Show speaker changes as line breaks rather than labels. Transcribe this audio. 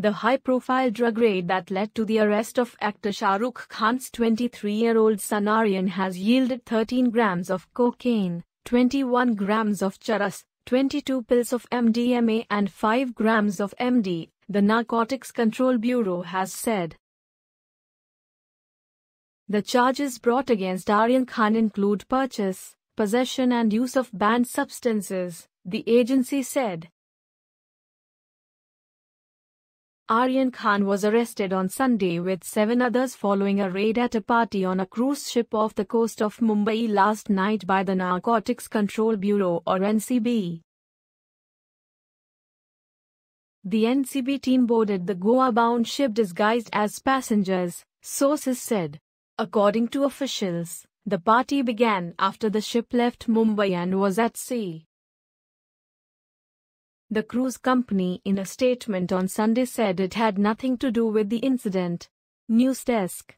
The high-profile drug raid that led to the arrest of actor Shah Rukh Khan's 23-year-old son Aryan has yielded 13 grams of cocaine, 21 grams of charas, 22 pills of MDMA and 5 grams of MD, the Narcotics Control Bureau has said. The charges brought against Aryan Khan include purchase, possession and use of banned substances, the agency said. Aryan Khan was arrested on Sunday with seven others following a raid at a party on a cruise ship off the coast of Mumbai last night by the Narcotics Control Bureau or NCB. The NCB team boarded the Goa-bound ship disguised as passengers, sources said. According to officials, the party began after the ship left Mumbai and was at sea. The cruise company in a statement on Sunday said it had nothing to do with the incident. News Desk